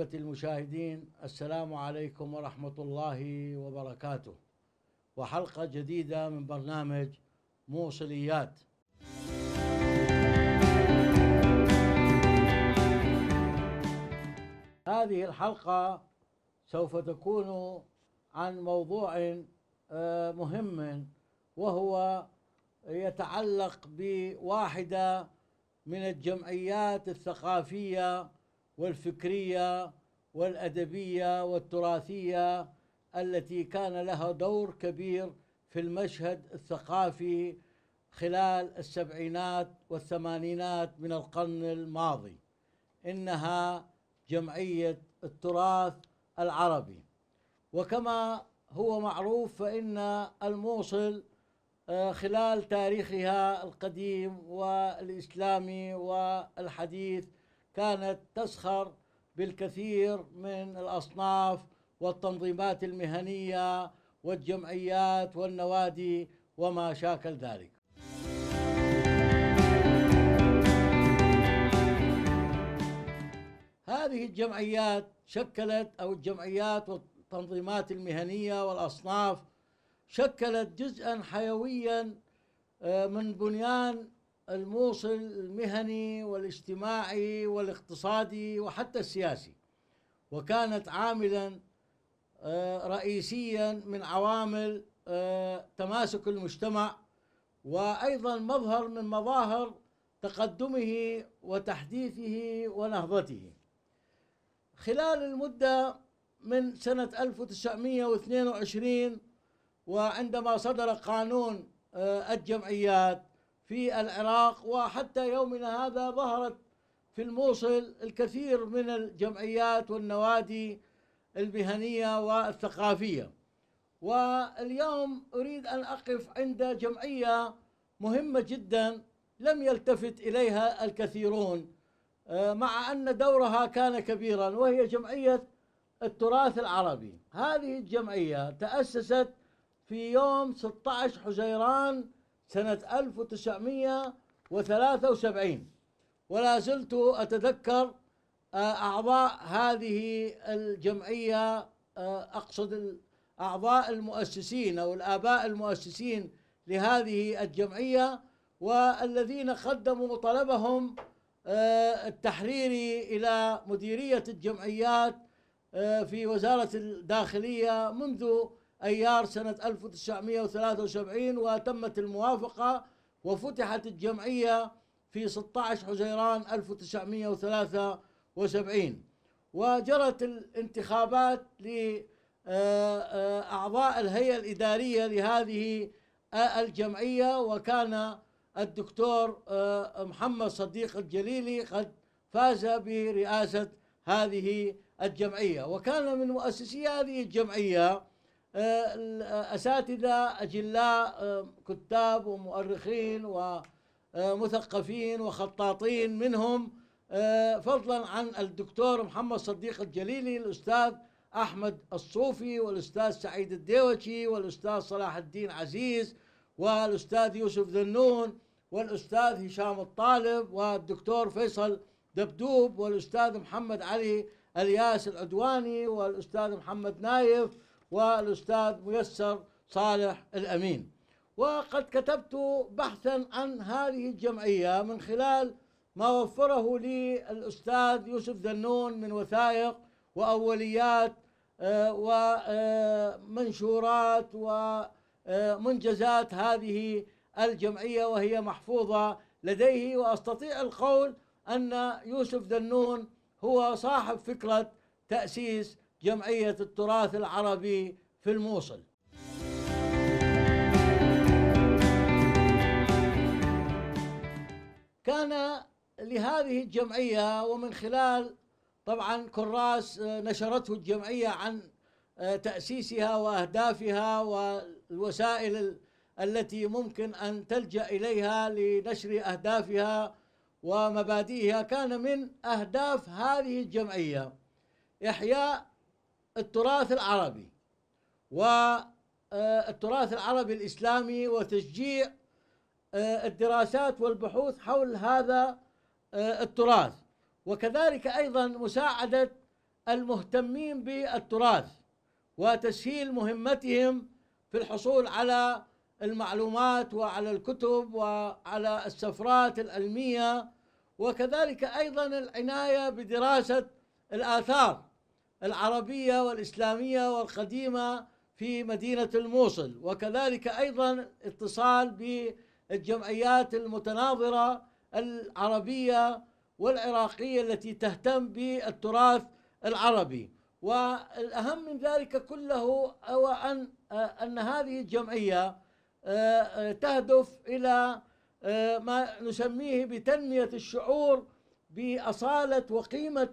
أحبة المشاهدين السلام عليكم ورحمه الله وبركاته وحلقه جديده من برنامج موصليات هذه الحلقه سوف تكون عن موضوع آه، مهم وهو يتعلق بواحده من الجمعيات الثقافيه والفكريه والادبيه والتراثيه التي كان لها دور كبير في المشهد الثقافي خلال السبعينات والثمانينات من القرن الماضي انها جمعيه التراث العربي وكما هو معروف فان الموصل آه، خلال تاريخها القديم والاسلامي والحديث كانت تسخر بالكثير من الأصناف والتنظيمات المهنية والجمعيات والنوادي وما شاكل ذلك هذه الجمعيات شكلت أو الجمعيات والتنظيمات المهنية والأصناف شكلت جزءا حيويا آه، من بنيان الموصل المهني والاجتماعي والاقتصادي وحتى السياسي وكانت عاملا آه، رئيسيا من عوامل آه، تماسك المجتمع وايضا مظهر من مظاهر تقدمه وتحديثه ونهضته خلال المده من سنه 1922 وعندما صدر قانون آه، الجمعيات في العراق وحتى يومنا هذا ظهرت في الموصل الكثير من الجمعيات والنوادي المهنية والثقافية واليوم أريد أن أقف عند جمعية مهمة جدا لم يلتفت إليها الكثيرون آه، مع أن دورها كان كبيرا وهي جمعية التراث العربي هذه الجمعية تأسست في يوم 16 حزيران سنة 1973 ولا زلت أتذكر آه، أعضاء هذه الجمعية آه، أقصد أعضاء المؤسسين أو الآباء المؤسسين لهذه الجمعية والذين قدموا طلبهم آه، التحريري إلى مديرية الجمعيات في وزارة الداخلية منذ أيار سنة 1973 وتمت الموافقة وفتحت الجمعية في 16 حزيران 1973 وجرت الانتخابات لأعضاء الهيئة الإدارية لهذه الجمعية وكان الدكتور محمد صديق الجليلي قد فاز برئاسة هذه الجمعية وكان من مؤسسي هذه الجمعية أساتذة أجلاء كتاب ومؤرخين ومثقفين وخطاطين منهم فضلا عن الدكتور محمد صديق الجليلي الأستاذ أحمد الصوفي والأستاذ سعيد الديوشي والأستاذ صلاح الدين عزيز والأستاذ يوسف ذنون والأستاذ هشام الطالب والدكتور فيصل دبدوب والأستاذ محمد علي الياس العدواني والأستاذ محمد نايف والأستاذ ميسر صالح الأمين وقد كتبت بحثا عن هذه الجمعية من خلال ما وفره لي الأستاذ يوسف دنون من وثائق وأوليات آه، ومنشورات آه، ومنجزات آه، هذه الجمعية وهي محفوظة لديه وأستطيع القول أن يوسف دنون هو صاحب فكرة تأسيس جمعية التراث العربي في الموصل كان لهذه الجمعية ومن خلال طبعا كراس آه، نشرته الجمعية عن آه، تأسيسها وأهدافها والوسائل التي ممكن أن تلجأ إليها لنشر أهدافها ومبادئها كان من أهداف هذه الجمعية إحياء التراث العربي والتراث آه، العربي الإسلامي وتشجيع آه، الدراسات والبحوث حول هذا آه، التراث وكذلك أيضا مساعدة المهتمين بالتراث وتسهيل مهمتهم في الحصول على المعلومات وعلى الكتب وعلى السفرات العلميه وكذلك ايضا العنايه بدراسه الاثار العربية والإسلامية والقديمة في مدينة الموصل وكذلك أيضا اتصال بالجمعيات المتناظرة العربية والعراقية التي تهتم بالتراث العربي والأهم من ذلك كله هو أن أن هذه الجمعية آه، تهدف إلى آه، ما نسميه بتنمية الشعور بأصالة وقيمة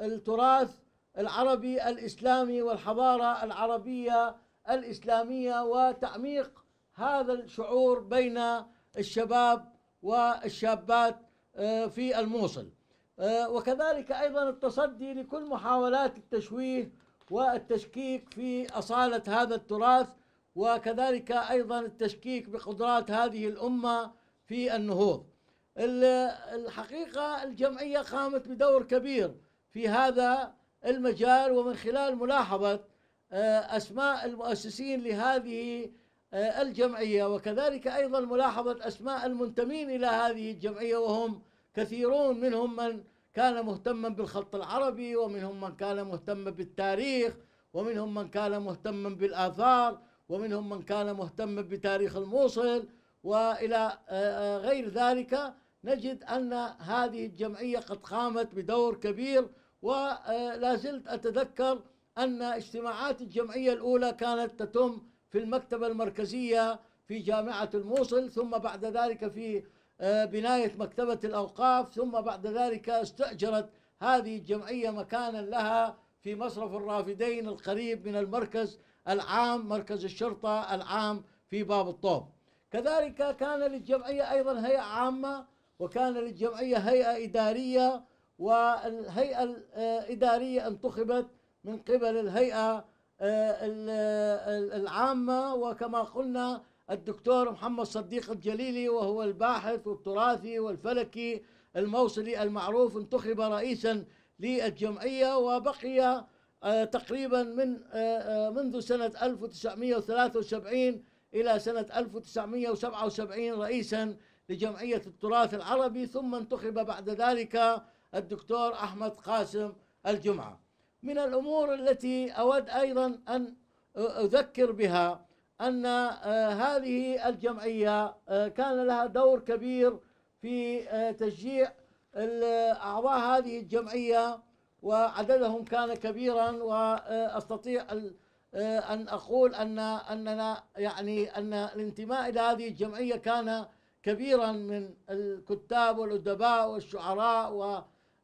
التراث العربي الإسلامي والحضارة العربية الإسلامية وتعميق هذا الشعور بين الشباب والشابات آه، في الموصل آه، وكذلك أيضا التصدي لكل محاولات التشويه والتشكيك في أصالة هذا التراث وكذلك أيضا التشكيك بقدرات هذه الأمة في النهوض الحقيقة الجمعية قامت بدور كبير في هذا المجال ومن خلال ملاحظة آه، أسماء المؤسسين لهذه آه، الجمعية وكذلك أيضا ملاحظة أسماء المنتمين إلى هذه الجمعية وهم كثيرون منهم من كان مهتما بالخط العربي ومنهم من كان مهتما بالتاريخ ومنهم من كان مهتما بالآثار ومنهم من كان مهتما بتاريخ الموصل وإلى آه، غير ذلك نجد أن هذه الجمعية قد قامت بدور كبير ولا زلت أتذكر أن اجتماعات الجمعية الأولى كانت تتم في المكتبة المركزية في جامعة الموصل ثم بعد ذلك في آه، بناية مكتبة الأوقاف ثم بعد ذلك استأجرت هذه الجمعية مكانا لها في مصرف الرافدين القريب من المركز العام مركز الشرطة العام في باب الطوب كذلك كان للجمعية أيضا هيئة عامة وكان للجمعية هيئة إدارية والهيئة الإدارية انتخبت من قبل الهيئة آه، آه، العامة وكما قلنا الدكتور محمد صديق الجليلي وهو الباحث والتراثي والفلكي الموصلي المعروف انتخب رئيسا للجمعية وبقي آه، تقريبا من منذ سنة 1973 إلى سنة 1977 رئيسا لجمعية التراث العربي ثم انتخب بعد ذلك الدكتور أحمد قاسم الجمعة من الأمور التي أود أيضا أن أذكر بها أن آه، هذه الجمعية آه، كان لها دور كبير في آه، تشجيع أعضاء هذه الجمعية وعددهم كان كبيرا وأستطيع أن أقول أن أننا يعني أن الانتماء إلى هذه الجمعية كان كبيرا من الكتاب والأدباء والشعراء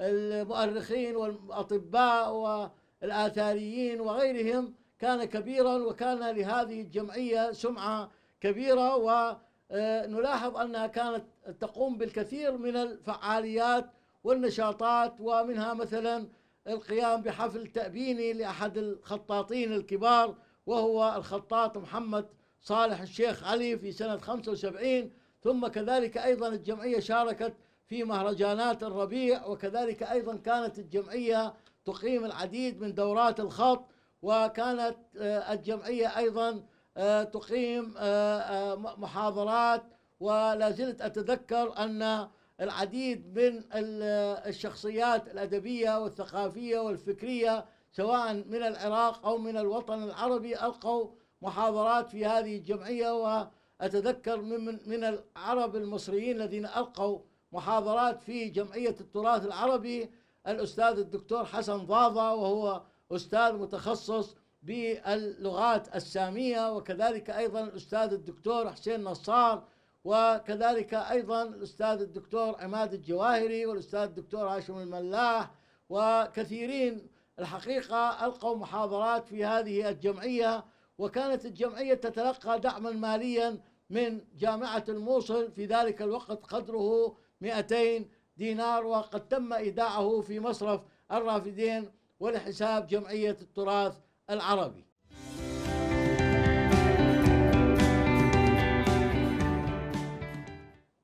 المؤرخين والأطباء والآثاريين وغيرهم كان كبيرا وكان لهذه الجمعية سمعة كبيرة ونلاحظ أنها كانت تقوم بالكثير من الفعاليات والنشاطات ومنها مثلا القيام بحفل تأبيني لأحد الخطاطين الكبار وهو الخطاط محمد صالح الشيخ علي في سنة 75 ثم كذلك أيضا الجمعية شاركت في مهرجانات الربيع وكذلك أيضا كانت الجمعية تقيم العديد من دورات الخط وكانت آه، الجمعية أيضا آه، تقيم آه، محاضرات ولا زلت أتذكر أن العديد من الشخصيات الأدبية والثقافية والفكرية سواء من العراق أو من الوطن العربي ألقوا محاضرات في هذه الجمعية وأتذكر من, من العرب المصريين الذين ألقوا محاضرات في جمعية التراث العربي الأستاذ الدكتور حسن ضاضة وهو أستاذ متخصص باللغات السامية وكذلك أيضا الأستاذ الدكتور حسين نصار وكذلك أيضا الأستاذ الدكتور عماد الجواهري والأستاذ الدكتور هاشم الملاح وكثيرين الحقيقة ألقوا محاضرات في هذه الجمعية وكانت الجمعية تتلقى دعما ماليا من جامعة الموصل في ذلك الوقت قدره 200 دينار وقد تم إيداعه في مصرف الرافدين ولحساب جمعية التراث العربي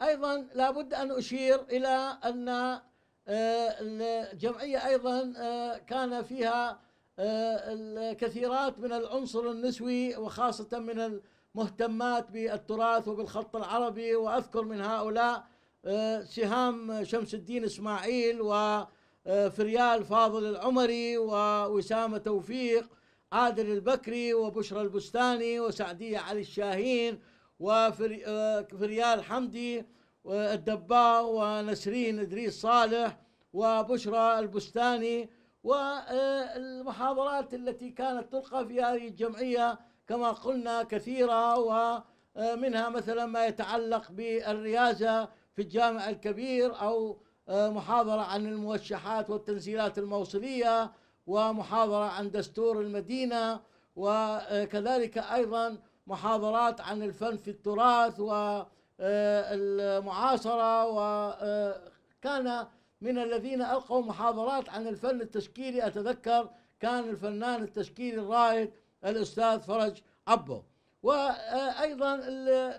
أيضا لابد أن أشير إلى أن آه، الجمعية أيضا آه، كان فيها آه، الكثيرات من العنصر النسوي وخاصة من المهتمات بالتراث وبالخط العربي وأذكر من هؤلاء آه، سهام شمس الدين اسماعيل وفريال آه، فاضل العمري ووسامه توفيق عادل البكري وبشرى البستاني وسعديه علي الشاهين وفريال آه، حمدي الدباء ونسرين ادريس صالح وبشرى البستاني والمحاضرات التي كانت تلقى في هذه الجمعيه كما قلنا كثيره ومنها مثلا ما يتعلق بالرياضه في الجامع الكبير أو آه، محاضرة عن الموشحات والتنزيلات الموصلية ومحاضرة عن دستور المدينة وكذلك آه، أيضا محاضرات عن الفن في التراث والمعاصرة آه، وكان من الذين ألقوا محاضرات عن الفن التشكيلي أتذكر كان الفنان التشكيلي الرائد الأستاذ فرج عبو وأيضا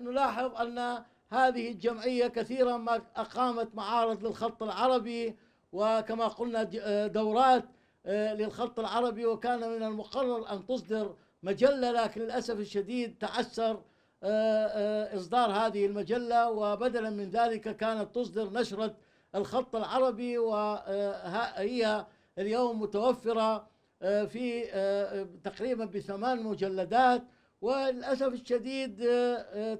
نلاحظ أن هذه الجمعية كثيرا ما أقامت معارض للخط العربي وكما قلنا آه، دورات آه، للخط العربي وكان من المقرر أن تصدر مجلة لكن للأسف الشديد تعسر آه، إصدار هذه المجلة وبدلا من ذلك كانت تصدر نشرة الخط العربي وهي اليوم متوفرة في تقريبا بثمان مجلدات وللأسف الشديد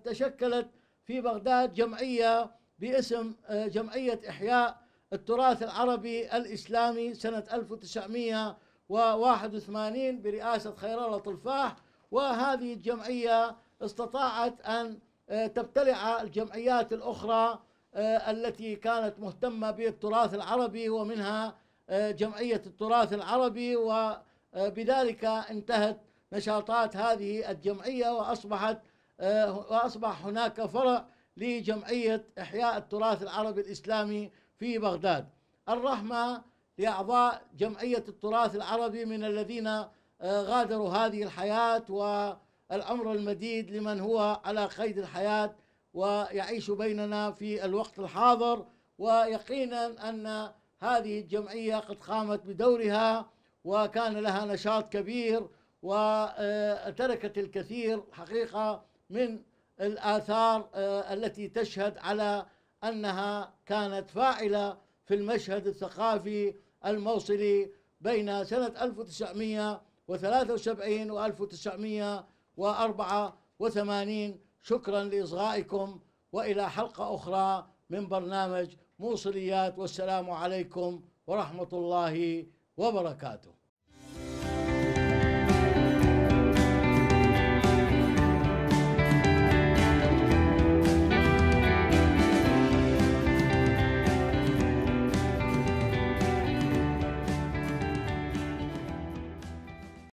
تشكلت في بغداد جمعية باسم آه، جمعية إحياء التراث العربي الإسلامي سنة 1981 برئاسة خير الله طلفاح وهذه الجمعية استطاعت أن آه، تبتلع الجمعيات الأخرى آه، التي كانت مهتمة بالتراث العربي ومنها جمعية التراث العربي وبذلك انتهت نشاطات هذه الجمعية وأصبحت آه، وأصبح هناك فرع لجمعية إحياء التراث العربي الإسلامي في بغداد الرحمة لأعضاء جمعية التراث العربي من الذين آه، غادروا هذه الحياة والأمر المديد لمن هو على قيد الحياة ويعيش بيننا في الوقت الحاضر ويقينا أن هذه الجمعية قد قامت بدورها وكان لها نشاط كبير وتركت آه، الكثير حقيقة من الآثار آه، التي تشهد على أنها كانت فاعلة في المشهد الثقافي الموصلي بين سنة 1973 و 1984 شكرا لإصغائكم وإلى حلقة أخرى من برنامج موصليات والسلام عليكم ورحمة الله وبركاته